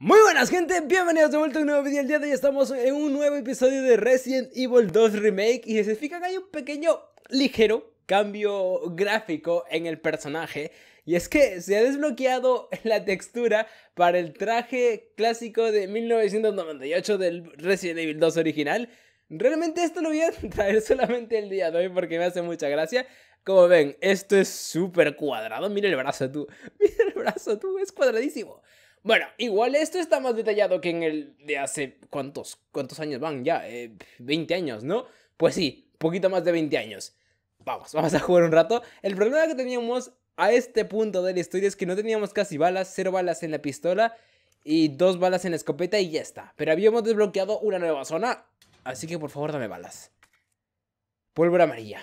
Muy buenas gente, bienvenidos de vuelta a un nuevo video El día de hoy estamos en un nuevo episodio de Resident Evil 2 Remake Y si se fijan hay un pequeño, ligero cambio gráfico en el personaje y es que se ha desbloqueado la textura para el traje clásico de 1998 del Resident Evil 2 original. Realmente esto lo voy a traer solamente el día de hoy porque me hace mucha gracia. Como ven, esto es súper cuadrado. Mira el brazo tú. Mira el brazo tú, es cuadradísimo. Bueno, igual esto está más detallado que en el de hace... ¿Cuántos, cuántos años van ya? Eh, 20 años, ¿no? Pues sí, poquito más de 20 años. Vamos, vamos a jugar un rato. El problema que teníamos a este punto de la historia es que no teníamos casi balas, cero balas en la pistola y dos balas en la escopeta y ya está. Pero habíamos desbloqueado una nueva zona, así que por favor dame balas. Pólvora amarilla.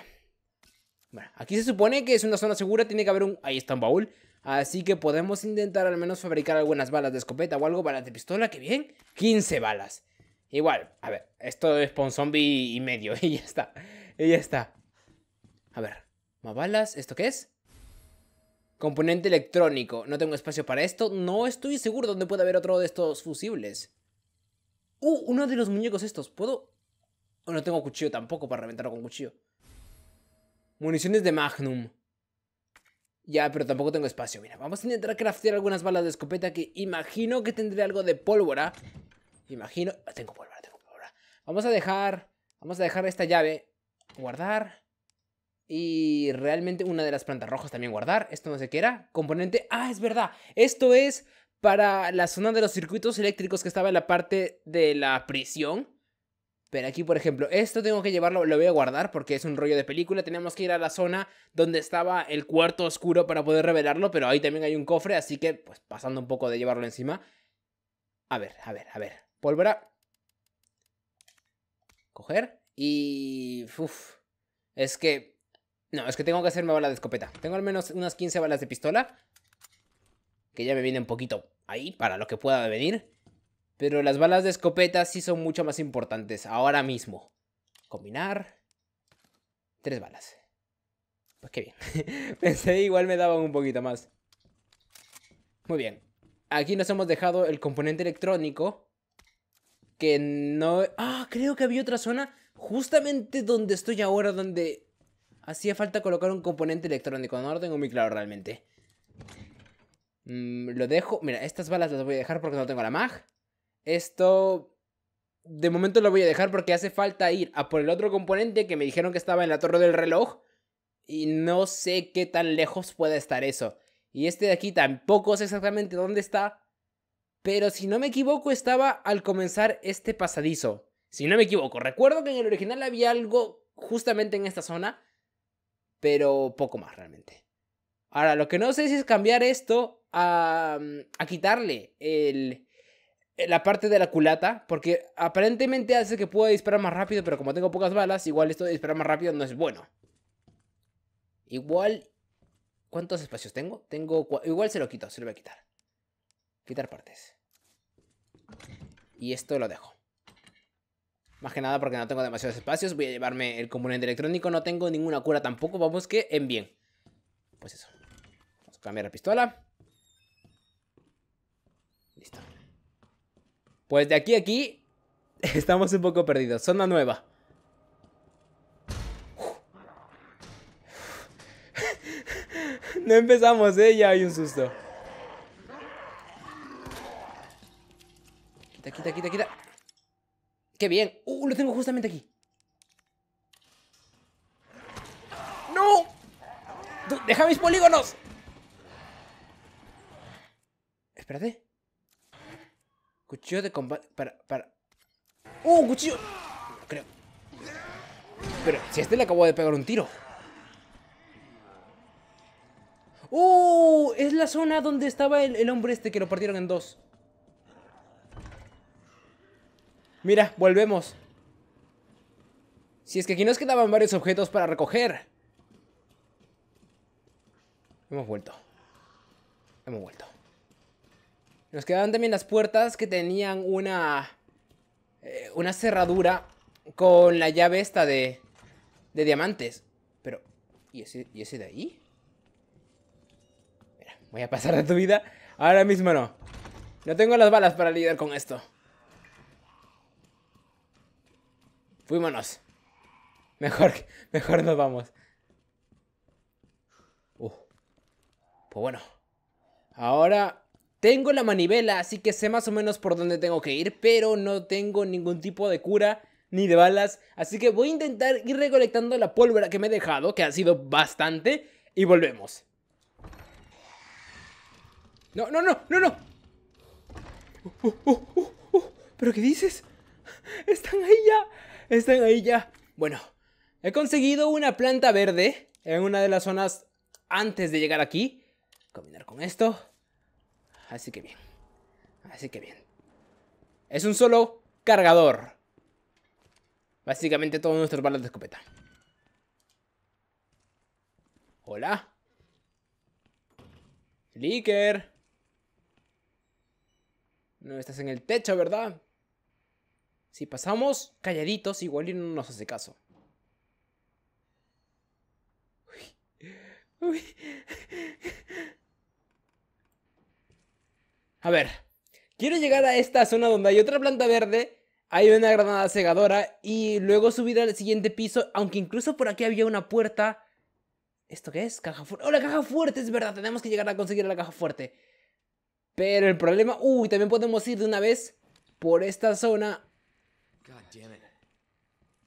Bueno, aquí se supone que es una zona segura, tiene que haber un... Ahí está un baúl. Así que podemos intentar al menos fabricar algunas balas de escopeta o algo, balas de pistola, que bien. 15 balas. Igual, a ver, esto es pon zombie y medio, y ya está. Y ya está. A ver, más balas, ¿esto qué es? Componente electrónico, no tengo espacio para esto, no estoy seguro dónde puede haber otro de estos fusibles. Uh, uno de los muñecos estos, ¿puedo? O no tengo cuchillo tampoco para reventarlo con cuchillo. Municiones de Magnum. Ya, pero tampoco tengo espacio. Mira, vamos a intentar craftear algunas balas de escopeta que imagino que tendré algo de pólvora. Imagino... Ah, tengo pólvora, tengo pólvora. Vamos a dejar... Vamos a dejar esta llave. Guardar. Y realmente una de las plantas rojas también guardar. Esto no sé qué era. Componente... Ah, es verdad. Esto es para la zona de los circuitos eléctricos que estaba en la parte de la prisión. Pero aquí, por ejemplo, esto tengo que llevarlo, lo voy a guardar porque es un rollo de película. Tenemos que ir a la zona donde estaba el cuarto oscuro para poder revelarlo, pero ahí también hay un cofre, así que, pues, pasando un poco de llevarlo encima. A ver, a ver, a ver. Pólvora. Coger. Y... Uf. Es que... No, es que tengo que hacerme bala de escopeta. Tengo al menos unas 15 balas de pistola. Que ya me viene un poquito ahí para lo que pueda venir. Pero las balas de escopeta sí son mucho más importantes ahora mismo. Combinar. Tres balas. Pues qué bien. Pensé igual me daban un poquito más. Muy bien. Aquí nos hemos dejado el componente electrónico. Que no... Ah, creo que había otra zona justamente donde estoy ahora, donde hacía falta colocar un componente electrónico. No lo tengo muy claro realmente. Mm, lo dejo. Mira, estas balas las voy a dejar porque no tengo la mag. Esto de momento lo voy a dejar porque hace falta ir a por el otro componente que me dijeron que estaba en la torre del reloj. Y no sé qué tan lejos puede estar eso. Y este de aquí tampoco sé exactamente dónde está. Pero si no me equivoco estaba al comenzar este pasadizo. Si no me equivoco, recuerdo que en el original había algo justamente en esta zona. Pero poco más realmente. Ahora, lo que no sé si es cambiar esto a, mm, a quitarle el, eh, la parte de la culata, porque aparentemente hace que pueda disparar más rápido, pero como tengo pocas balas, igual esto de disparar más rápido no es bueno. Igual... ¿Cuántos espacios tengo? Tengo... Igual se lo quito, se lo voy a quitar. Quitar partes. Y esto lo dejo. Más que nada porque no tengo demasiados espacios. Voy a llevarme el componente electrónico. No tengo ninguna cura tampoco. Vamos que en bien. Pues eso. Vamos a cambiar la pistola. Listo. Pues de aquí a aquí estamos un poco perdidos. Zona nueva. No empezamos, ¿eh? Ya hay un susto. Quita, quita, quita, quita. ¡Qué bien! ¡Uh! Lo tengo justamente aquí. ¡No! ¡Deja mis polígonos! Espérate. Cuchillo de combate. Para, para. ¡Oh, cuchillo! creo. Pero si este le acabo de pegar un tiro. ¡Uh! Es la zona donde estaba el, el hombre este que lo partieron en dos. Mira, volvemos. Si es que aquí nos quedaban varios objetos para recoger. Hemos vuelto. Hemos vuelto. Nos quedaban también las puertas que tenían una... Eh, una cerradura con la llave esta de... De diamantes. Pero... ¿Y ese, de ahí? voy a pasar de tu vida. Ahora mismo no. No tengo las balas para lidiar con esto. Fuímonos. Mejor, mejor nos vamos. Uh. Pues bueno. Ahora tengo la manivela, así que sé más o menos por dónde tengo que ir, pero no tengo ningún tipo de cura ni de balas, así que voy a intentar ir recolectando la pólvora que me he dejado, que ha sido bastante, y volvemos. No, no, no, no, no. Oh, oh, oh, ¿Pero qué dices? Están ahí ya, están ahí ya. Bueno, he conseguido una planta verde en una de las zonas antes de llegar aquí. Combinar con esto. Así que bien. Así que bien. Es un solo cargador. Básicamente todos nuestros balas de escopeta. Hola. Licker. No estás en el techo, ¿verdad? Si pasamos calladitos, igual y no nos hace caso. Uy. Uy. A ver, quiero llegar a esta zona donde hay otra planta verde, hay una granada cegadora y luego subir al siguiente piso, aunque incluso por aquí había una puerta. ¿Esto qué es? Caja fuerte. ¡Oh, la caja fuerte! Es verdad, tenemos que llegar a conseguir la caja fuerte. Pero el problema... Uy, también podemos ir de una vez por esta zona.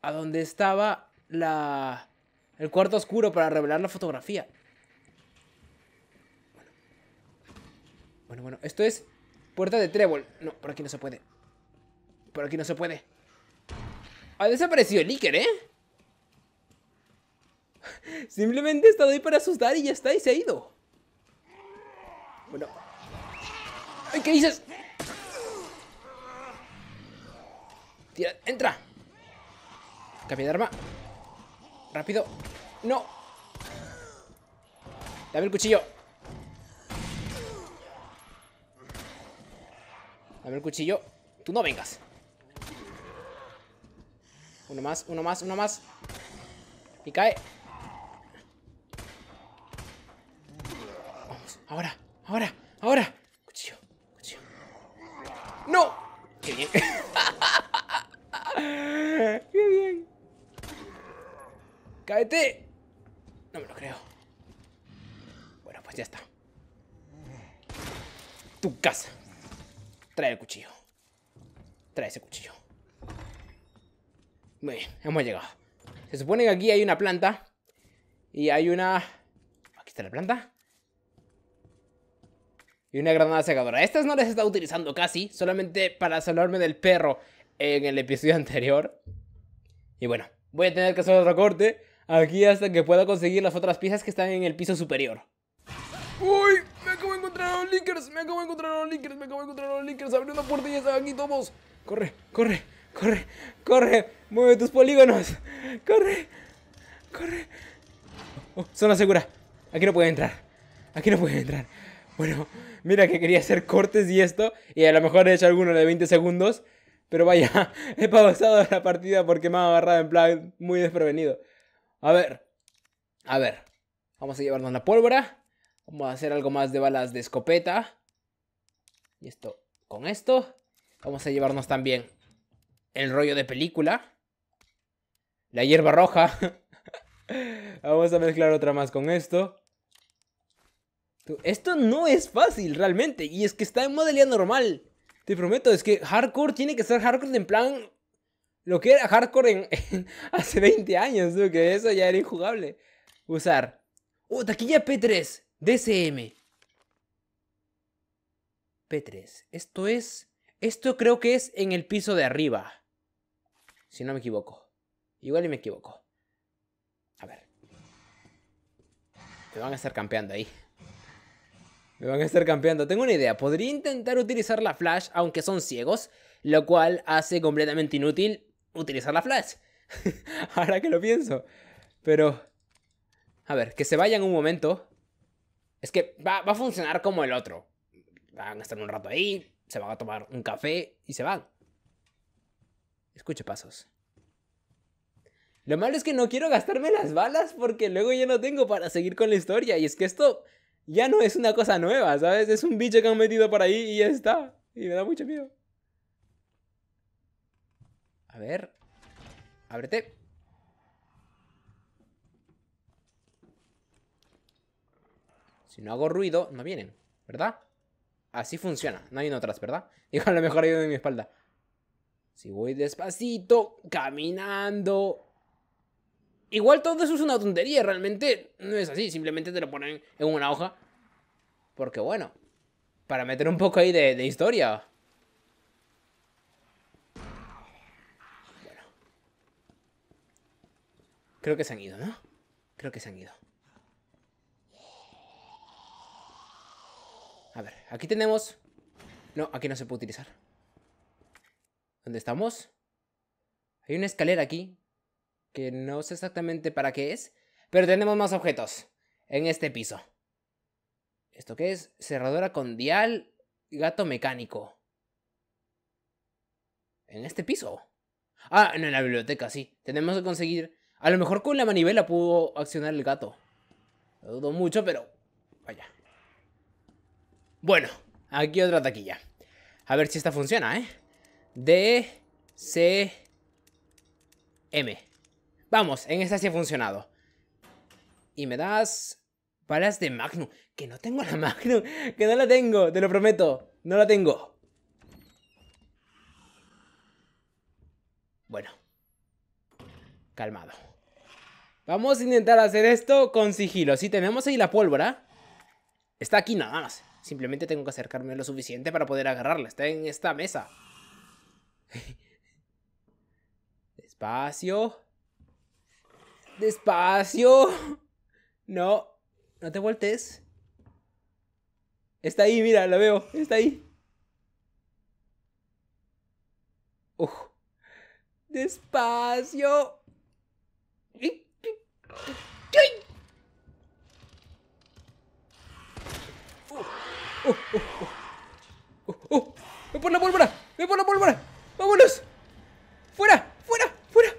A donde estaba la... El cuarto oscuro para revelar la fotografía. Bueno, bueno, esto es puerta de trébol. No, por aquí no se puede. Por aquí no se puede. Ha desaparecido el Iker, ¿eh? Simplemente he estado ahí para asustar y ya está, y se ha ido. Bueno. qué dices! Tira, entra. Cambia de arma. Rápido. No. Dame el cuchillo. A ver, cuchillo. Tú no vengas. Uno más, uno más, uno más. Y cae. Vamos, ahora, ahora, ahora. Cuchillo, cuchillo. ¡No! ¡Qué bien! ¡Qué bien! ¡Cáete! No me lo creo. Bueno, pues ya está. Tu casa ese cuchillo. Muy bien, hemos llegado. Se supone que aquí hay una planta. Y hay una... Aquí está la planta. Y una granada secadora. Estas no las he estado utilizando casi. Solamente para salvarme del perro en el episodio anterior. Y bueno, voy a tener que hacer otro corte. Aquí hasta que pueda conseguir las otras piezas que están en el piso superior. ¡Uy! Me acabo de encontrar a los linkers. Me acabo de encontrar a los linkers. Me acabo de encontrar a los linkers. Abrió una puerta y ya están aquí todos. Corre, corre, corre, corre. Mueve tus polígonos. Corre, corre. Oh, zona segura. Aquí no puede entrar. Aquí no puede entrar. Bueno, mira que quería hacer cortes y esto. Y a lo mejor he hecho alguno de 20 segundos. Pero vaya, he pausado la partida porque me ha agarrado en plan muy desprevenido. A ver. A ver. Vamos a llevarnos la pólvora. Vamos a hacer algo más de balas de escopeta. Y esto con esto. Vamos a llevarnos también el rollo de película. La hierba roja. Vamos a mezclar otra más con esto. Esto no es fácil realmente. Y es que está en modalidad normal. Te prometo, es que hardcore tiene que ser hardcore en plan... Lo que era hardcore hace 20 años, que eso ya era injugable. Usar. Oh, taquilla P3. DCM. P3. Esto es esto creo que es en el piso de arriba. Si no me equivoco. Igual y me equivoco. A ver. Me van a estar campeando ahí. Me van a estar campeando. Tengo una idea. Podría intentar utilizar la flash, aunque son ciegos. Lo cual hace completamente inútil utilizar la flash. Ahora que lo pienso. Pero... A ver, que se vayan un momento. Es que va, va a funcionar como el otro. Van a estar un rato ahí se van a tomar un café y se van. Escuche pasos. Lo malo es que no quiero gastarme las balas porque luego ya no tengo para seguir con la historia. Y es que esto ya no es una cosa nueva, ¿sabes? Es un bicho que han metido por ahí y ya está. Y me da mucho miedo. A ver. Ábrete. Si no hago ruido, no vienen, ¿verdad? Así funciona, no hay en otras, ¿verdad? Igual a lo mejor hay uno en mi espalda. Si voy despacito, caminando. Igual todo eso es una tontería, realmente no es así, simplemente te lo ponen en una hoja. Porque bueno, para meter un poco ahí de, de historia. Creo que se han ido, ¿no? Creo que se han ido. A ver, aquí tenemos... No, aquí no se puede utilizar. ¿Dónde estamos? Hay una escalera aquí. Que no sé exactamente para qué es. Pero tenemos más objetos. En este piso. ¿Esto qué es? Cerradura con dial. Gato mecánico. En este piso. Ah, no, en la biblioteca, sí. Tenemos que conseguir... A lo mejor con la manivela pudo accionar el gato. dudo mucho, pero... Vaya. Bueno, aquí otra taquilla. A ver si esta funciona, ¿eh? D, C, M. Vamos, en esta sí ha funcionado. Y me das balas de Magnum. Que no tengo la Magnum. Que no la tengo, te lo prometo. No la tengo. Bueno. Calmado. Vamos a intentar hacer esto con sigilo. Si tenemos ahí la pólvora. Está aquí nada más. Simplemente tengo que acercarme lo suficiente para poder agarrarla. Está en esta mesa. Despacio. Despacio. No. No te vueltes. Está ahí, mira, la veo. Está ahí. Uf. Despacio. oh, por la pólvora! ¡Ve por la pólvora! ¡Vámonos! ¡Fuera! ¡Fuera! ¡Fuera!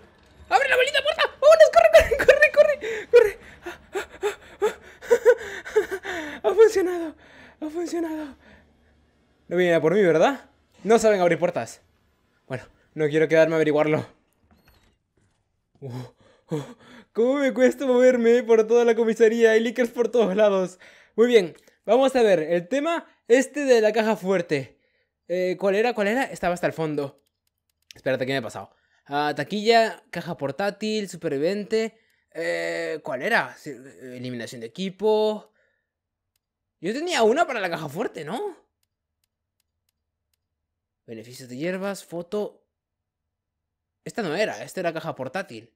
¡Abre la maldita puerta! ¡Vámonos! ¡Corre, corre, corre, corre! corre ¡Ha funcionado! ¡Ha funcionado! No vienen a por mí, ¿verdad? No saben abrir puertas. Bueno, no quiero quedarme a averiguarlo. ¿Cómo me cuesta moverme por toda la comisaría? Hay líquers por todos lados. Muy bien, Vamos a ver, el tema este de la caja fuerte. Eh, ¿Cuál era? ¿Cuál era? Estaba hasta el fondo. Espérate, ¿qué me ha pasado? Ah, taquilla, caja portátil, supervivente, eh, ¿Cuál era? Eliminación de equipo. Yo tenía una para la caja fuerte, ¿no? Beneficios de hierbas, foto. Esta no era, esta era caja portátil.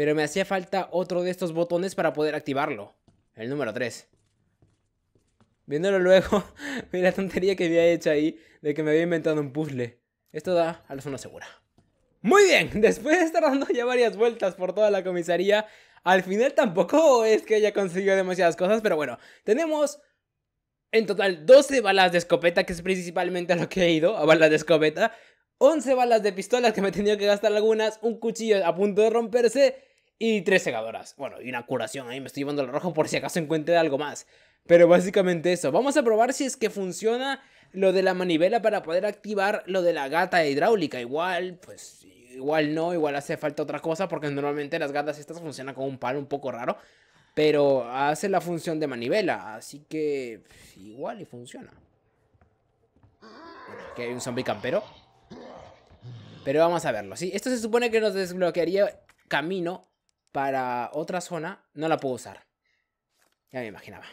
Pero me hacía falta otro de estos botones para poder activarlo. El número 3. Viéndolo luego, mira la tontería que había hecho ahí de que me había inventado un puzzle. Esto da a la zona segura. Muy bien, después de estar dando ya varias vueltas por toda la comisaría, al final tampoco es que haya conseguido demasiadas cosas, pero bueno, tenemos en total 12 balas de escopeta, que es principalmente a lo que he ido, a balas de escopeta, 11 balas de pistola que me he tenido que gastar algunas, un cuchillo a punto de romperse y tres segadoras. Bueno, y una curación, ahí me estoy llevando el rojo por si acaso encuentre algo más. Pero básicamente eso, vamos a probar si es que funciona lo de la manivela para poder activar lo de la gata hidráulica. Igual, pues igual no, igual hace falta otra cosa porque normalmente las gatas estas funcionan con un palo un poco raro. Pero hace la función de manivela, así que pues, igual y funciona. Bueno, aquí hay un zombie campero. Pero vamos a verlo, ¿sí? Esto se supone que nos desbloquearía camino para otra zona, no la puedo usar. Ya me imaginaba.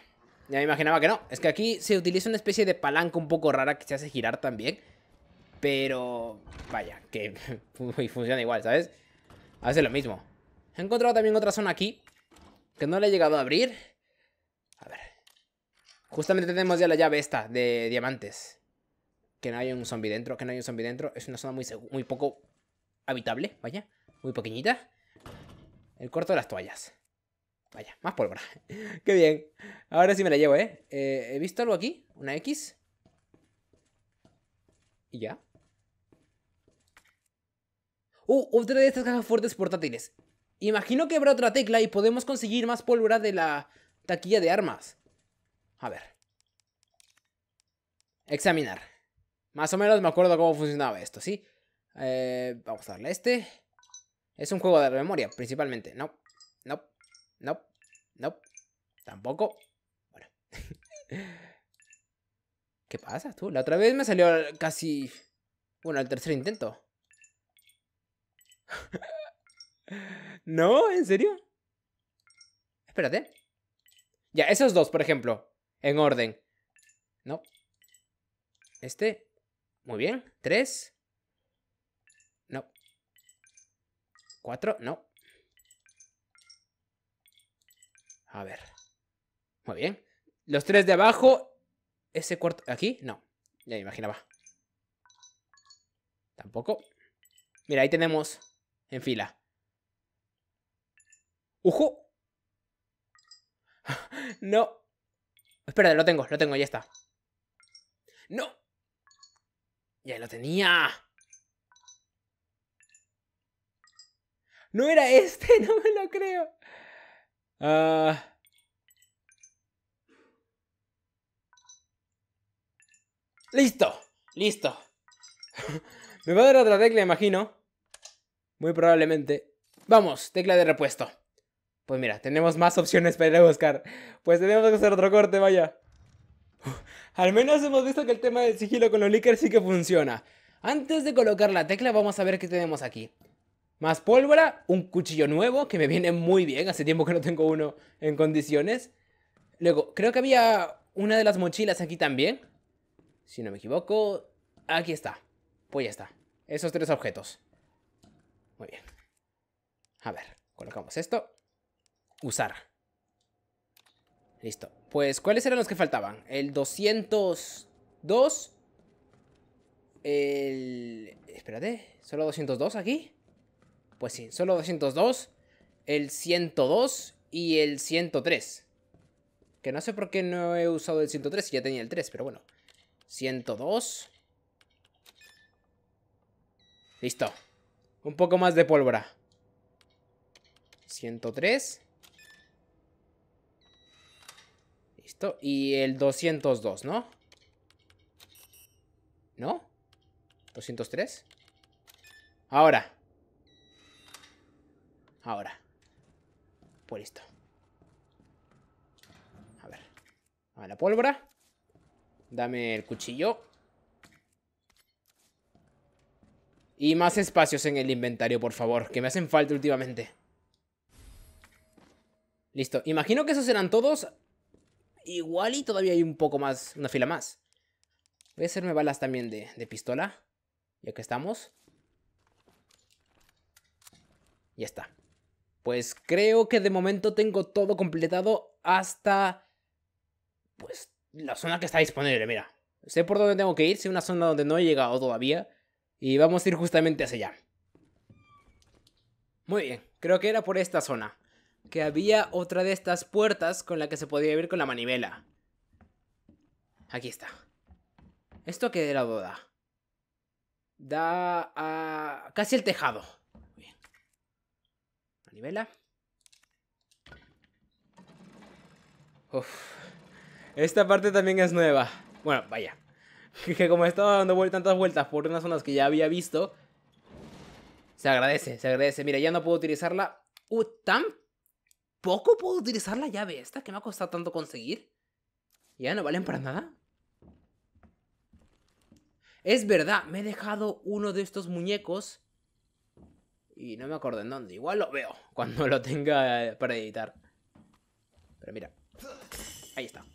Ya me imaginaba que no. Es que aquí se utiliza una especie de palanca un poco rara que se hace girar también. Pero... Vaya, que funciona igual, ¿sabes? Hace lo mismo. He encontrado también otra zona aquí. Que no le he llegado a abrir. A ver. Justamente tenemos ya la llave esta de diamantes. Que no hay un zombie dentro, que no hay un zombie dentro. Es una zona muy, muy poco habitable, vaya. Muy pequeñita. El corto de las toallas. Vaya, más pólvora. Qué bien. Ahora sí me la llevo, ¿eh? ¿eh? ¿He visto algo aquí? ¿Una X? ¿Y ya? ¡Uh! Otra de estas cajas fuertes portátiles. Imagino que habrá otra tecla y podemos conseguir más pólvora de la taquilla de armas. A ver. Examinar. Más o menos me acuerdo cómo funcionaba esto, ¿sí? Eh, vamos a darle a este. Es un juego de memoria, principalmente. No, no, no, no. Tampoco. Bueno. ¿Qué pasa tú? La otra vez me salió casi... Bueno, el tercer intento. ¿No? ¿En serio? Espérate. Ya, esos dos, por ejemplo. En orden. No. Este. Muy bien. Tres. ¿Cuatro? No. A ver. Muy bien. Los tres de abajo. Ese cuarto... ¿Aquí? No. Ya me imaginaba. Tampoco. Mira, ahí tenemos en fila. ¡Ujo! no. Espera, lo tengo, lo tengo, ya está. ¡No! Ya lo tenía. No era este, no me lo creo. Ah. Listo, listo. me va a dar otra tecla, imagino. Muy probablemente. Vamos, tecla de repuesto. Pues mira, tenemos más opciones para ir a buscar. Pues tenemos que hacer otro corte, vaya. Al menos hemos visto que el tema del sigilo con los líquidos sí que funciona. Antes de colocar la tecla, vamos a ver qué tenemos aquí. Más pólvora, un cuchillo nuevo, que me viene muy bien, hace tiempo que no tengo uno en condiciones. Luego, creo que había una de las mochilas aquí también. Si no me equivoco, aquí está. Pues ya está, esos tres objetos. Muy bien. A ver, colocamos esto. Usar. Listo. Pues, ¿cuáles eran los que faltaban? El 202. El... Espérate, ¿solo 202 aquí? Pues sí, solo 202, el 102 y el 103. Que no sé por qué no he usado el 103, Si ya tenía el 3, pero bueno. 102. Listo. Un poco más de pólvora. 103. Listo. Y el 202, ¿no? ¿No? 203. Ahora. Ahora. Por pues esto. A ver. A la pólvora. Dame el cuchillo. Y más espacios en el inventario, por favor, que me hacen falta últimamente. Listo. Imagino que esos Serán todos. Igual y todavía hay un poco más, una fila más. Voy a hacerme balas también de, de pistola. Ya que estamos. Ya está pues creo que de momento tengo todo completado hasta pues la zona que está disponible, mira. Sé por dónde tengo que ir, sé una zona donde no he llegado todavía y vamos a ir justamente hacia allá. Muy bien, creo que era por esta zona, que había otra de estas puertas con la que se podía ir con la manivela. Aquí está. ¿Esto qué era duda? Da a... casi el tejado nivela. Esta parte también es nueva. Bueno, vaya. Que como he estado dando tantas vueltas por unas zonas que ya había visto, se agradece, se agradece. Mira, ya no puedo utilizarla. Uh, tan poco puedo utilizar la llave esta que me ha costado tanto conseguir. Ya no valen para nada. Es verdad, me he dejado uno de estos muñecos y no me acuerdo en dónde. Igual lo veo cuando lo tenga para editar. Pero mira. Ahí está.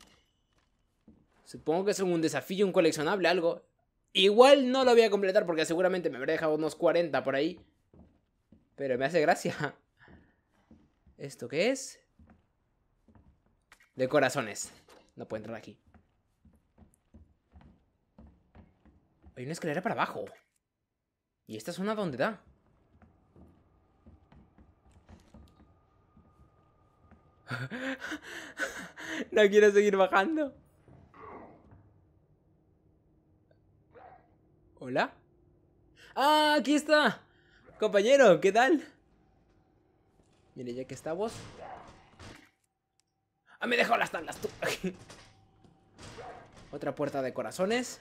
Supongo que es un desafío, un coleccionable, algo. Igual no lo voy a completar porque seguramente me habré dejado unos 40 por ahí. Pero me hace gracia. ¿Esto qué es? De corazones. No puedo entrar aquí. Hay una escalera para abajo. ¿Y esta zona donde da? no quiero seguir bajando. ¿Hola? ¡Ah, aquí está! Compañero, ¿qué tal? Mire, ya que estamos... ¡Ah, me he dejado las tablas otra puerta de corazones.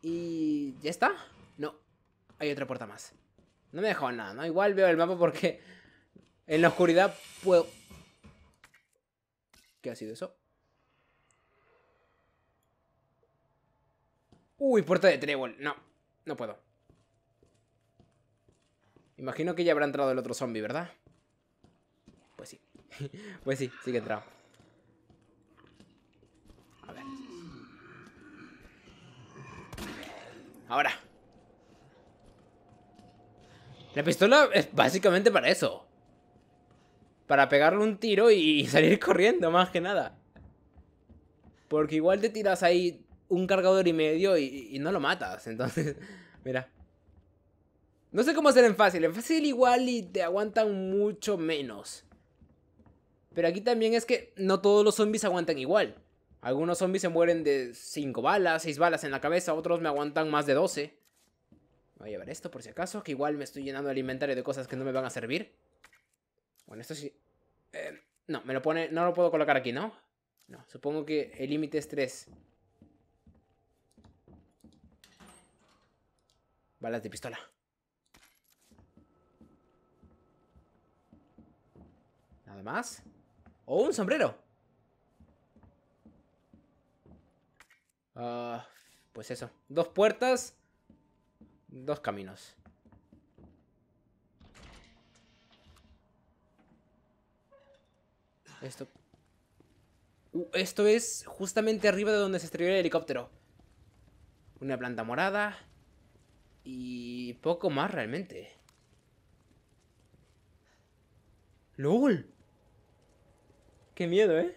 Y... ¿Ya está? No, hay otra puerta más. No me dejó nada, ¿no? Igual veo el mapa porque... En la oscuridad puedo ha sido eso? Uy, puerta de trébol. No, no puedo. Imagino que ya habrá entrado el otro zombie, ¿verdad? Pues sí. pues sí, sí que ha entrado. A ver. Ahora. La pistola es básicamente para eso para pegarle un tiro y salir corriendo, más que nada. Porque igual te tiras ahí un cargador y medio y, no lo matas. Entonces, mira. No sé cómo hacer en fácil. En fácil igual y te aguantan mucho menos. Pero aquí también es que no todos los zombies aguantan igual. Algunos zombies se mueren de 5 balas, 6 balas en la cabeza. Otros me aguantan más de 12. Voy a llevar esto por si acaso, que igual me estoy llenando el inventario de cosas que no me van a servir. Bueno, esto sí... Eh, no, me lo pone... No lo puedo colocar aquí, ¿no? No, supongo que el límite es 3. Balas de pistola. Nada más. ¡Oh, un sombrero! Ah, pues eso. Dos puertas. Dos caminos. Esto... esto es justamente arriba de donde se estrelló el helicóptero. Una planta morada. Y poco más realmente. ¡Lol! ¡Qué miedo, eh!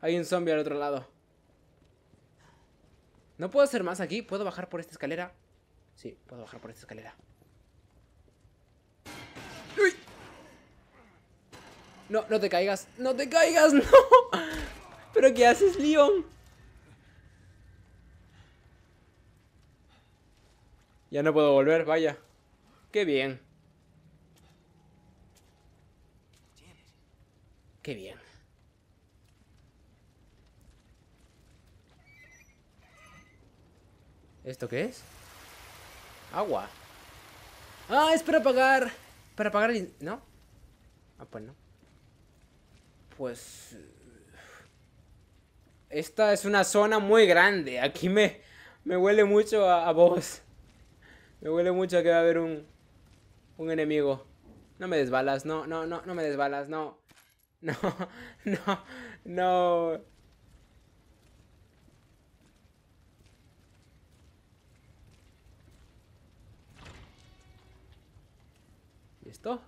Hay un zombie al otro lado. No puedo hacer más aquí. ¿Puedo bajar por esta escalera? Sí, puedo bajar por esta escalera. No, no te caigas. No te caigas, no. ¿Pero qué haces, Leon? Ya no puedo volver, vaya. Qué bien. Qué bien. ¿Esto qué es? Agua. Ah, es para apagar. Para apagar el... ¿No? Ah, pues no pues... Esta es una zona muy grande. Aquí me, me huele mucho a, vos. Me huele mucho a que va a haber un, un enemigo. No me desbalas, no, no, no, no me desbalas, no. No, no, no. Listo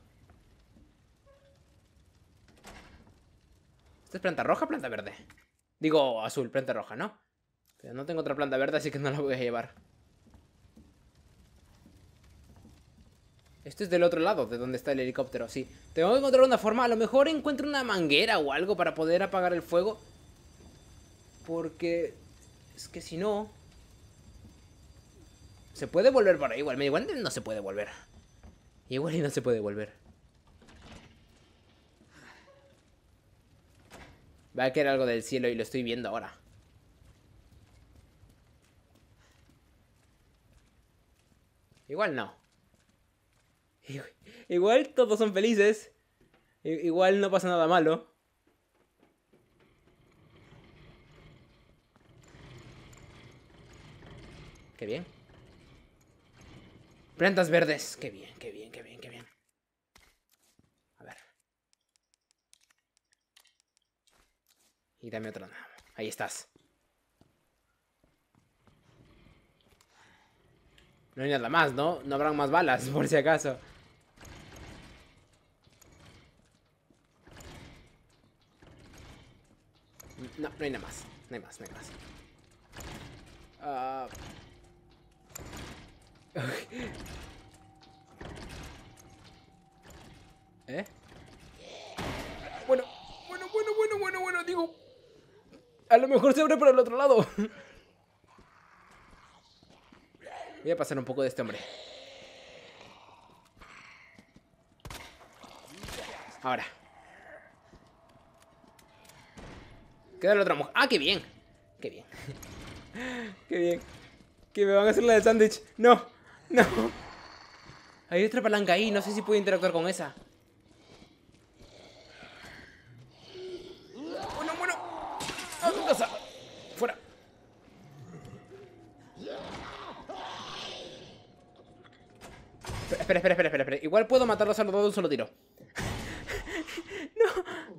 planta roja planta verde? Digo azul, planta roja, ¿no? Pero no tengo otra planta verde, así que no la voy a llevar. Esto es del otro lado, de donde está el helicóptero, sí. Tengo que encontrar una forma, a lo mejor encuentro una manguera o algo para poder apagar el fuego. Porque... Es que si no... ¿Se puede volver para ahí? Igual, me igual no se puede volver. Igual y no se puede volver. Va a caer algo del cielo y lo estoy viendo ahora. Igual no. Igual todos son felices. Igual no pasa nada malo. Qué bien. Plantas verdes. Qué bien, qué bien, qué bien. Y dame otra nada. Ahí estás. No hay nada más, ¿no? No habrán más balas, por si acaso. No, no hay nada más. No hay más, no hay más. Ah. A lo mejor se abre por el otro lado. Voy a pasar un poco de este hombre. Ahora. Queda otra otro ¡Ah, qué bien! ¡Qué bien! ¡Qué bien! Que me van a hacer la de sándwich. ¡No! ¡No! Hay otra palanca ahí. No sé si puedo interactuar con esa. espera, espera, espera, espera, Igual puedo matarlos a los dos de un solo tiro. no.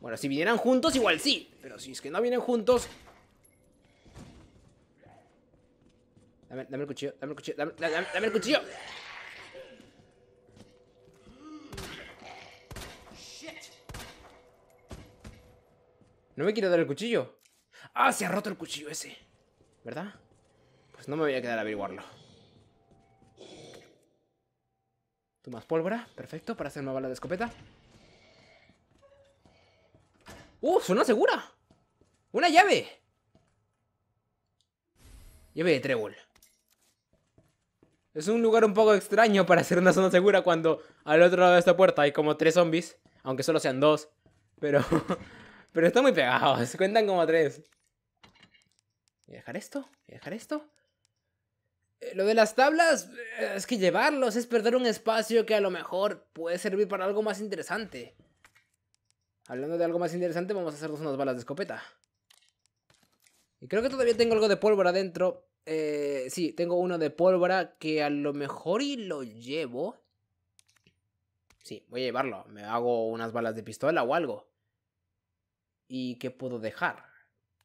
Bueno, si vinieran juntos, igual sí. Pero si es que no vienen juntos... Dame, el cuchillo, dame el cuchillo, dame, el cuchillo. No me quiero dar el cuchillo. Ah, se ha roto el cuchillo ese. ¿Verdad? Pues no me voy a quedar a averiguarlo. Tú más pólvora, perfecto, para hacer una bala de escopeta. ¡Uh! ¡Suena segura! ¡Una llave! Llave de trébol. Es un lugar un poco extraño para hacer una zona segura cuando al otro lado de esta puerta hay como tres zombies, aunque solo sean dos. Pero. pero están muy pegados, cuentan como tres. Voy a dejar esto, voy a dejar esto. Eh, lo de las tablas, eh, es que llevarlos es perder un espacio que a lo mejor puede servir para algo más interesante. Hablando de algo más interesante, vamos a hacernos unas balas de escopeta. Y creo que todavía tengo algo de pólvora dentro. Eh, sí, tengo uno de pólvora que a lo mejor y lo llevo. Sí, voy a llevarlo. Me hago unas balas de pistola o algo. ¿Y qué puedo dejar?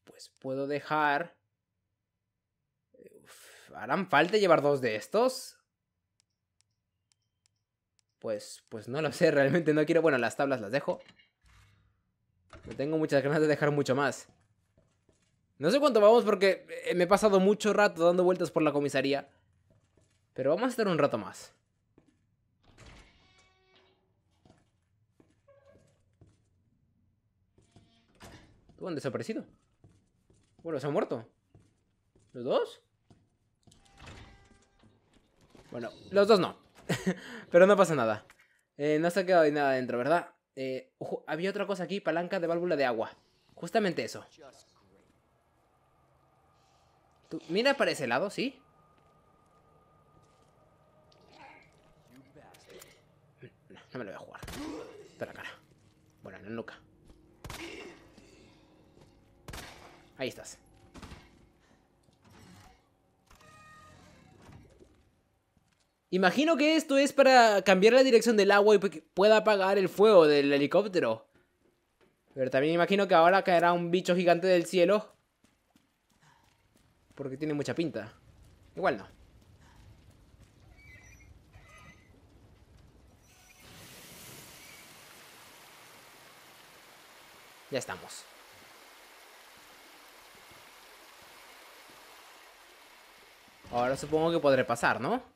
Pues puedo dejar ¿Harán falta llevar dos de estos? Pues, pues no lo sé, realmente no quiero... Bueno, las tablas las dejo. No tengo muchas ganas de dejar mucho más. No sé cuánto vamos porque eh, me he pasado mucho rato dando vueltas por la comisaría. Pero vamos a estar un rato más. ¿Tú han desaparecido? Bueno, se han muerto. ¿Los dos? Bueno, los dos no. Pero no pasa nada. Eh, no se ha quedado nada adentro, ¿verdad? Eh, había otra cosa aquí, palanca de válvula de agua. Justamente eso. mira para ese lado, ¿sí? No me lo voy a jugar. De la cara. Bueno, no Ahí estás. Imagino que esto es para cambiar la dirección del agua y pueda apagar el fuego del helicóptero. Pero también imagino que ahora caerá un bicho gigante del cielo. Porque tiene mucha pinta. Igual no. Ya estamos. Ahora supongo que podré pasar, ¿no?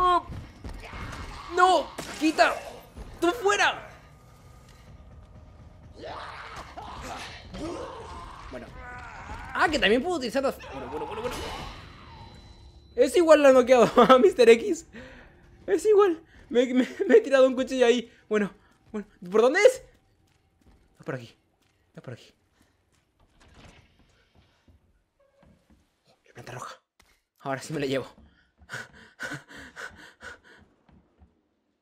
Oh. ¡No! ¡Quita! ¡Tú fuera! Bueno. Ah, que también puedo utilizar Bueno, bueno, bueno, Es igual la noqueado a Mr. X. Es igual. Me, he tirado un cuchillo ahí. Bueno, bueno. ¿Por dónde es? Es por aquí. Es por aquí. La planta roja. Ahora sí me la llevo.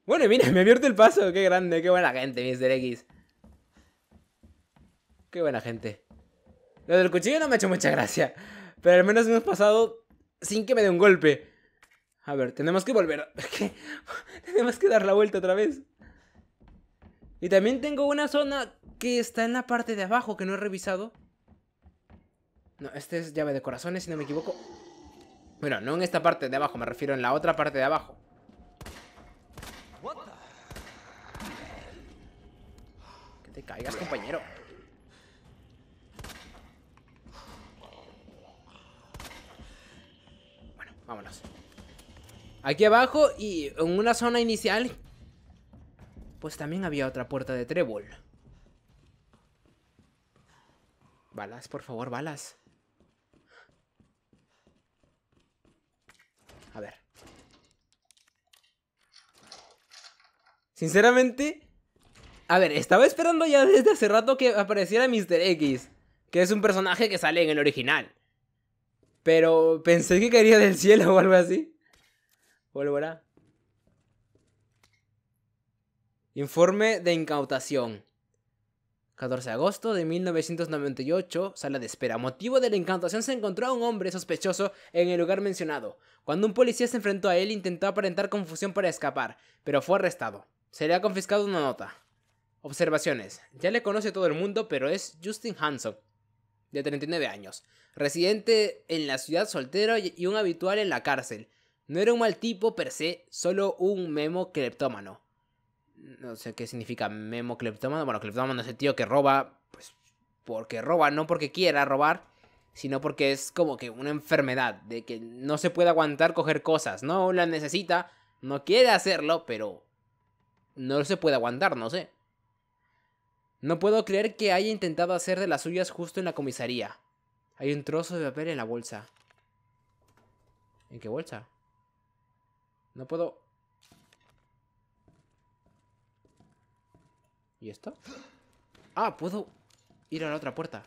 Bueno, mira, me abierto el paso. Qué grande, qué buena gente, Mr. X. Qué buena gente. Lo del cuchillo no me ha hecho mucha gracia. Pero al menos hemos pasado sin que me dé un golpe. A ver, tenemos que volver. tenemos que dar la vuelta otra vez. Y también tengo una zona que está en la parte de abajo que no he revisado. No, esta es llave de corazones, si no me equivoco. Bueno, no en esta parte de abajo, me refiero en la otra parte de abajo. te caigas, compañero. Bueno, vámonos. Aquí abajo y en una zona inicial... Pues también había otra puerta de trébol. Balas, por favor, balas. A ver. Sinceramente, a ver, estaba esperando ya desde hace rato que apareciera Mr. X, que es un personaje que sale en el original. Pero pensé que quería del cielo o algo así. Volverá. Informe de incautación. 14 de agosto de 1998, sala de espera. Motivo de la incautación se encontró a un hombre sospechoso en el lugar mencionado. Cuando un policía se enfrentó a él, intentó aparentar confusión para escapar, pero fue arrestado. Se le ha confiscado una nota. Observaciones. Ya le conoce todo el mundo, pero es Justin Hanson, de 39 años, residente en la ciudad soltero y un habitual en la cárcel. No era un mal tipo per se, solo un memo cleptómano. No sé qué significa memo cleptómano. Bueno, cleptómano es el tío que roba, pues porque roba, no porque quiera robar, sino porque es como que una enfermedad, de que no se puede aguantar coger cosas, no la necesita, no quiere hacerlo, pero no se puede aguantar, no sé. No puedo creer que haya intentado hacer de las suyas justo en la comisaría. Hay un trozo de papel en la bolsa. ¿En qué bolsa? No puedo... ¿Y esto? Ah, puedo ir a la otra puerta.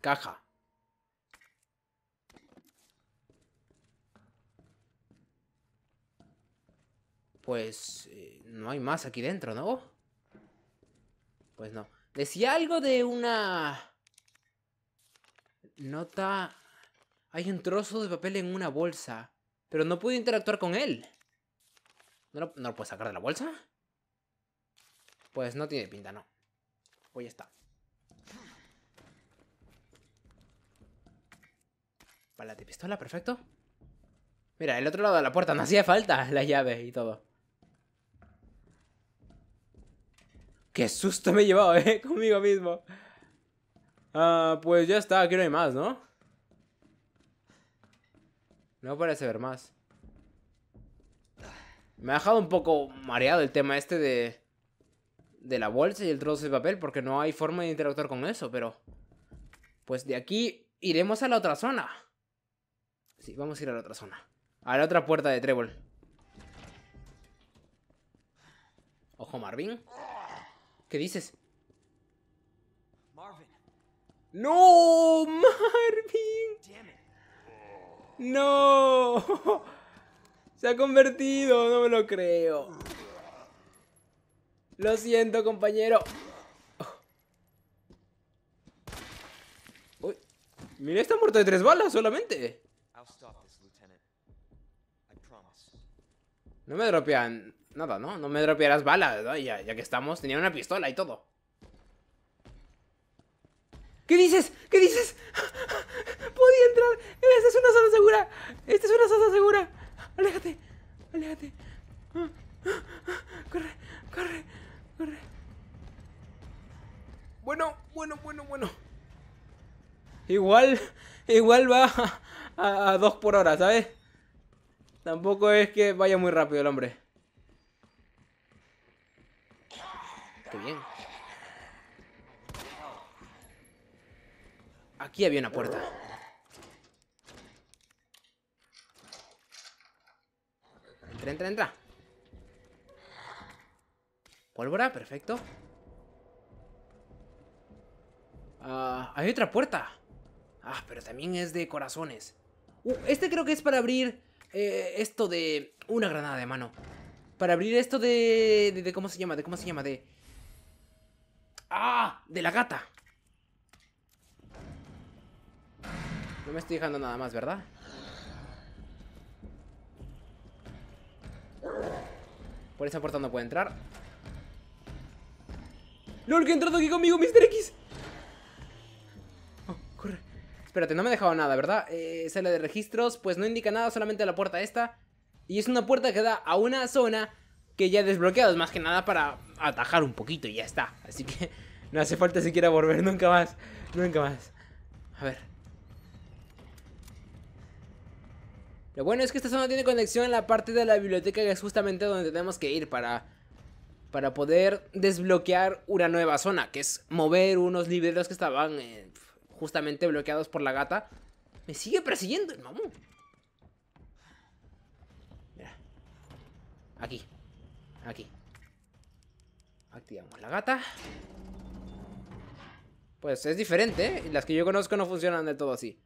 Caja. Pues... Eh, no hay más aquí dentro, ¿no? Pues no. Decía algo de una... Nota... Hay un trozo de papel en una bolsa. Pero no pude interactuar con él. ¿No lo, ¿No puedo sacar de la bolsa? Pues no tiene pinta, no. hoy está. Bala de pistola, perfecto. Mira, el otro lado de la puerta no hacía falta la llave y todo. Qué susto me he llevado, eh, conmigo mismo. Ah, pues ya está, aquí no hay más, ¿no? No parece ver más. Me ha dejado un poco mareado el tema este de... De la bolsa y el trozo de papel, porque no hay forma de interactuar con eso, pero... Pues de aquí iremos a la otra zona. Sí, vamos a ir a la otra zona. A la otra puerta de trébol. Ojo, Marvin. ¿Qué dices? ¡No! ¡Marvin! ¡No! Se ha convertido, no me lo creo. Lo siento, compañero. Uy, mira, está muerto de tres balas solamente. No me dropean nada, ¿no? No me dropearás balas, ¿no? ya, que estamos. Tenía una pistola y todo. ¿Qué dices? ¿Qué dices? Podía entrar. Esta es una zona segura. Esta es una zona segura. Aléjate. Aléjate. Corre, corre, corre. Bueno, bueno, bueno, bueno. Igual, igual va a dos por hora, ¿sabes? Tampoco es que vaya muy rápido el hombre. Qué bien. Aquí había una puerta. Entra, entra, entra. Pólvora, perfecto. Ah, hay otra puerta. Ah, pero también es de corazones. Uh, este creo que es para abrir eh, esto de... Una granada de mano. Para abrir esto de, de, de... ¿Cómo se llama? ¿De cómo se llama? De... ¡Ah! De la gata. No me estoy dejando nada más, ¿verdad? Por esa puerta no puedo entrar. ¡Lol, que ha entrado aquí conmigo, Mr. X! Oh, corre. Espérate, no me he dejado nada, ¿verdad? Eh, sala de registros, pues no indica nada, solamente la puerta esta. Y es una puerta que da a una zona que ya he desbloqueado, es más que nada para atajar un poquito y ya está. Así que no hace falta siquiera volver nunca más. Nunca más. A ver. Lo bueno es que esta zona tiene conexión en la parte de la biblioteca que es justamente donde tenemos que ir para... Para poder desbloquear una nueva zona, que es mover unos libreros que estaban eh, justamente bloqueados por la gata. Me sigue persiguiendo el mamón. Mira. Aquí. Aquí. Activamos la gata. Pues es diferente, ¿eh? Las que yo conozco no funcionan del todo así.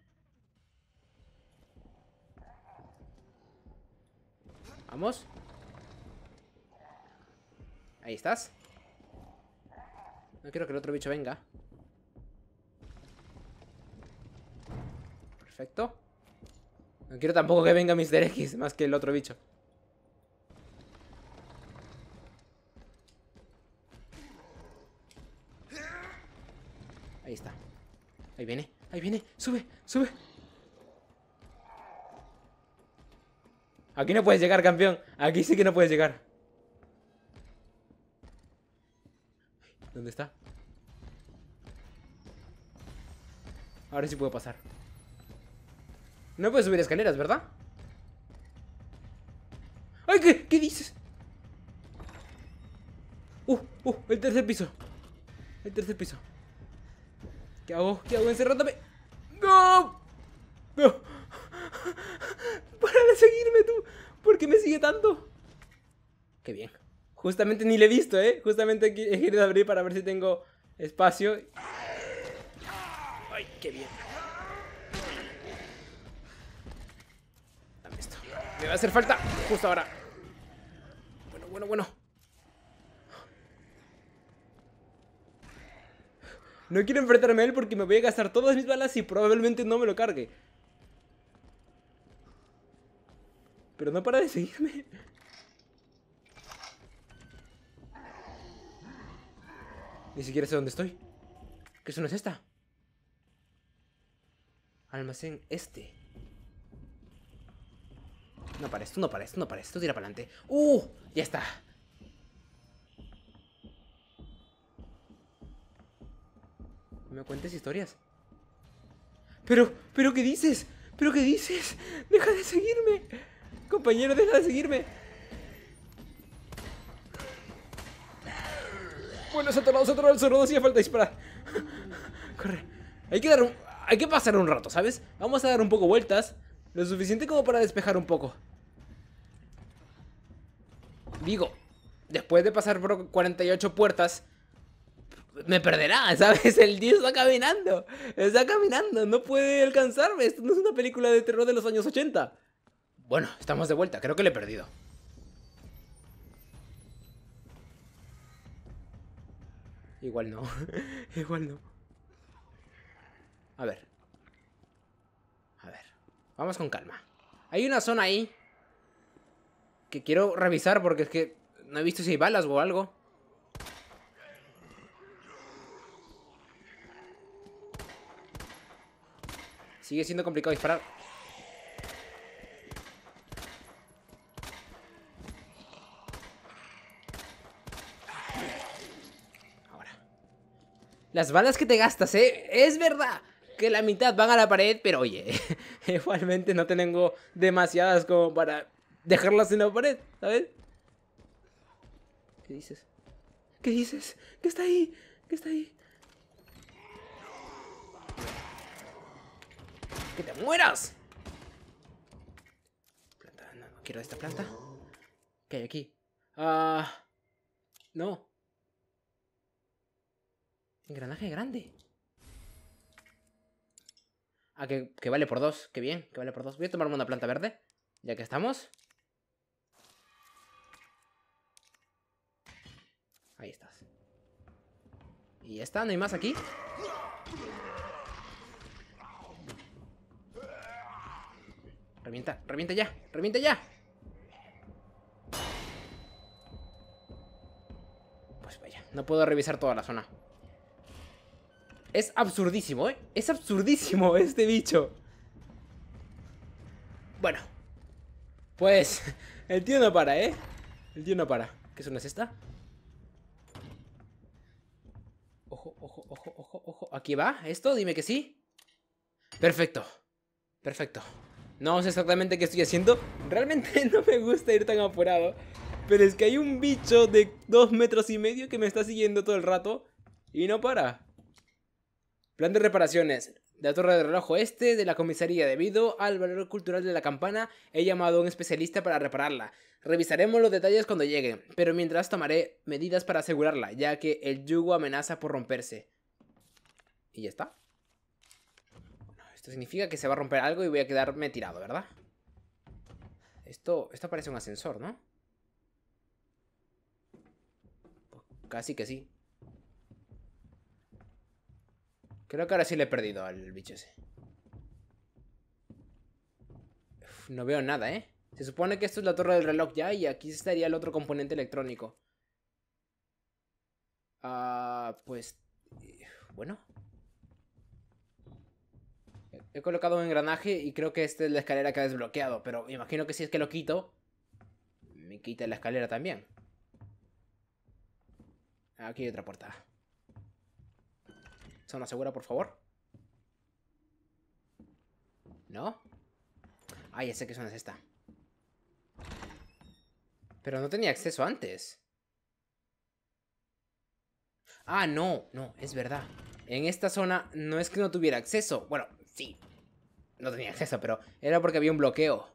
Vamos. Ahí estás. No quiero que el otro bicho venga. Perfecto. No quiero tampoco que venga Mr. X, más que el otro bicho. sube, sube. Aquí no puedes llegar, campeón. Aquí sí que no puedes llegar. ¿Dónde está? Ahora sí puedo pasar. No puedes subir escaleras, ¿verdad? ¡Ay, qué, qué dices! ¡Uh, uh! El tercer piso. El tercer piso. ¿Qué hago? ¿Qué hago? Encerrándome. ¡No! ¡No! ¡Para de seguirme tú! ¿Por qué me sigue tanto? ¡Qué bien! Justamente ni le he visto, ¿eh? Justamente he querido abrir para ver si tengo espacio. ¡Ay, qué bien! Dame esto. Me va a hacer falta justo ahora. Bueno, bueno, bueno. No quiero enfrentarme a él porque me voy a gastar todas mis balas y probablemente no me lo cargue. Pero no para de seguirme. Ni siquiera sé dónde estoy. ¿Qué zona es esta? Almacén este. No para esto, no para esto, no para esto. Tira para adelante. ¡Uh! Ya está. me cuentes historias. Pero, pero, ¿qué dices? ¿Pero qué dices? ¡Deja de seguirme! Compañero, deja de seguirme. Bueno, se ha atorado, se ha atorado el no hacía falta disparar. Corre. Hay que dar Hay que pasar un rato, ¿sabes? Vamos a dar un poco vueltas. Lo suficiente como para despejar un poco. Digo, después de pasar por 48 puertas, me perderá, ¿sabes? El dios está caminando, está caminando, no puede alcanzarme. Esto no es una película de terror de los años 80. Bueno, estamos de vuelta, creo que le he perdido. Igual no, igual no. A ver. A ver, vamos con calma. Hay una zona ahí que quiero revisar porque es que no he visto si hay balas o algo. Sigue siendo complicado disparar. Ahora. Las balas que te gastas, ¿eh? Es verdad que la mitad van a la pared, pero oye, igualmente no tengo demasiadas como para dejarlas en la pared, ¿sabes? ¿Qué dices? ¿Qué dices? ¿Qué está ahí? ¿Qué está ahí? ¡Que te mueras! Planta, no, no quiero esta planta. ¿Qué hay aquí? Ah... no. Engranaje grande. Ah, que, vale por dos. Qué bien, que vale por dos. Voy a tomarme una planta verde, ya que estamos. Ahí estás. ¿Y esta? ¿No hay más aquí? Revienta, revienta ya, revienta ya. Pues vaya, no puedo revisar toda la zona. Es absurdísimo, ¿eh? Es absurdísimo este bicho. Bueno. Pues, el tío no para, ¿eh? El tío no para. ¿Qué zona es esta? Ojo, ojo, ojo, ojo, ojo. ¿Aquí va? ¿Esto? Dime que sí. Perfecto. Perfecto. No sé exactamente qué estoy haciendo. Realmente no me gusta ir tan apurado. Pero es que hay un bicho de dos metros y medio que me está siguiendo todo el rato. Y no para. Plan de reparaciones. De La torre de reloj este de la comisaría, debido al valor cultural de la campana, he llamado a un especialista para repararla. Revisaremos los detalles cuando llegue, pero mientras tomaré medidas para asegurarla, ya que el yugo amenaza por romperse. Y ya está significa que se va a romper algo y voy a quedarme tirado, ¿verdad? Esto, esto parece un ascensor, ¿no? casi que sí. Creo que ahora sí le he perdido al bicho ese. no veo nada, ¿eh? Se supone que esto es la torre del reloj ya y aquí estaría el otro componente electrónico. Ah, pues... Eh, bueno. He colocado un engranaje y creo que esta es la escalera que ha desbloqueado, pero me imagino que si es que lo quito, me quita la escalera también. Aquí hay otra puerta. Zona segura, por favor. ¿No? Ah, ya sé qué zona es esta. Pero no tenía acceso antes. Ah, no, no, es verdad. En esta zona no es que no tuviera acceso. Bueno, sí, no tenía acceso, pero era porque había un bloqueo.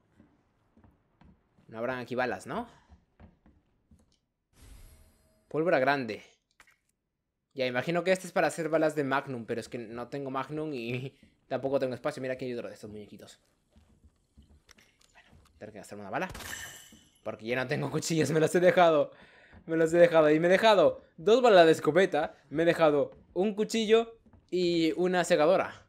No habrán aquí balas, ¿no? Pólvora grande. Ya, imagino que este es para hacer balas de Magnum, pero es que no tengo Magnum y tampoco tengo espacio. Mira que hay otro de estos muñequitos. Bueno, tengo que gastar una bala. Porque ya no tengo cuchillos, me los he dejado. Me los he dejado. Y me he dejado dos balas de escopeta, me he dejado un cuchillo y una segadora.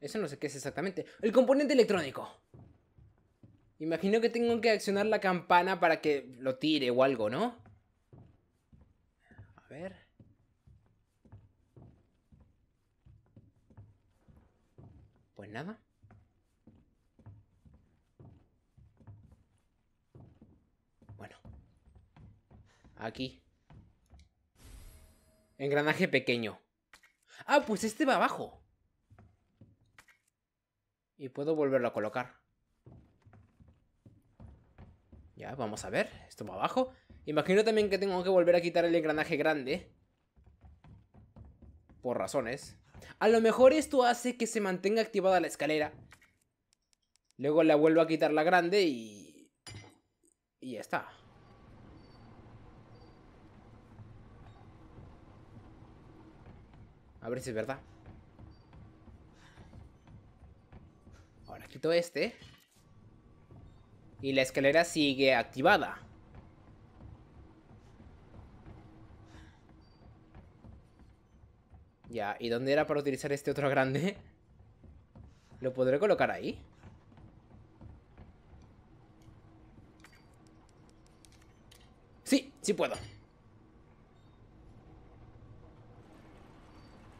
Eso no sé qué es exactamente. El componente electrónico. Imagino que tengo que accionar la campana para que lo tire o algo, ¿no? A ver. Pues nada. Bueno. Aquí. Engranaje pequeño. Ah, pues este va abajo. Y puedo volverlo a colocar. Ya, vamos a ver. Esto va abajo. Imagino también que tengo que volver a quitar el engranaje grande. Por razones. A lo mejor esto hace que se mantenga activada la escalera. Luego la vuelvo a quitar la grande y... Y ya está. A ver si es verdad. Ahora quito este. Y la escalera sigue activada. Ya, ¿y dónde era para utilizar este otro grande? ¿Lo podré colocar ahí? Sí, sí puedo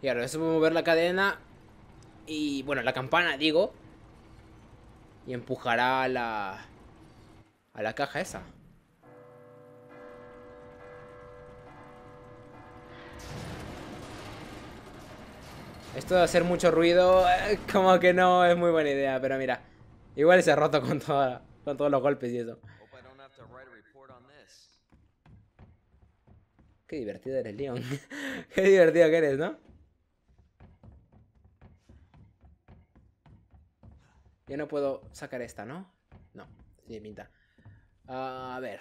Y ahora eso voy a mover la cadena. Y bueno, la campana, digo. Y empujará a la... A la caja esa. Esto de hacer mucho ruido, eh, como que no es muy buena idea, pero mira. Igual se ha roto con, toda, con todos los golpes y eso. Qué divertido eres, León Qué divertido que eres, ¿no? Ya no puedo sacar esta, ¿no? No, tiene pinta. a ver.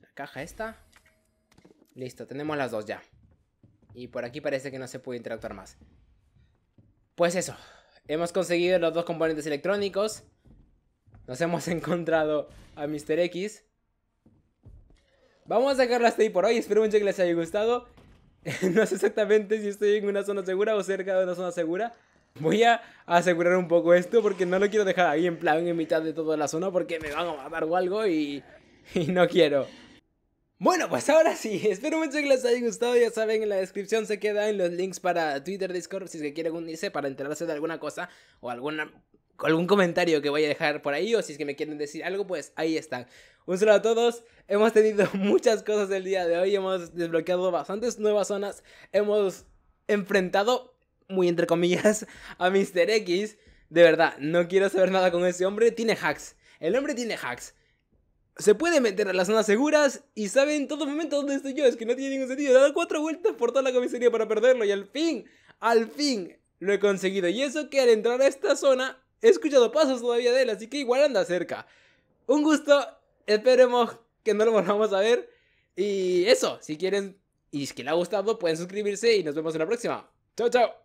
La caja esta. Listo, tenemos las dos ya. Y por aquí parece que no se puede interactuar más. Pues eso. Hemos conseguido los dos componentes electrónicos. Nos hemos encontrado a Mr. X. Vamos a sacarla hasta ahí por hoy. Espero mucho que les haya gustado. no sé exactamente si estoy en una zona segura o cerca de una zona segura. Voy a asegurar un poco esto porque no lo quiero dejar ahí en plan en mitad de toda la zona porque me van a matar o algo y, no quiero. Bueno, pues ahora sí, espero mucho que les haya gustado, ya saben, en la descripción se quedan los links para Twitter, Discord, si se quieren unirse para enterarse de alguna cosa o alguna algún comentario que vaya a dejar por ahí o si es que me quieren decir algo, pues ahí están. Un saludo a todos. Hemos tenido muchas cosas el día de hoy. Hemos desbloqueado bastantes nuevas zonas. Hemos enfrentado, muy entre comillas, a Mr. X. De verdad, no quiero saber nada con ese hombre. Tiene hacks. El hombre tiene hacks. Se puede meter a las zonas seguras y sabe en todo momento dónde estoy yo. Es que no tiene ningún sentido. He dado cuatro vueltas por toda la comisaría para perderlo y al fin, al fin, lo he conseguido. Y eso que al entrar a esta zona He escuchado pasos todavía de él, así que igual anda cerca. Un gusto, esperemos que no lo volvamos a ver. Y eso, si quieren y si que ha gustado, pueden suscribirse y nos vemos en la próxima. Chao, chao.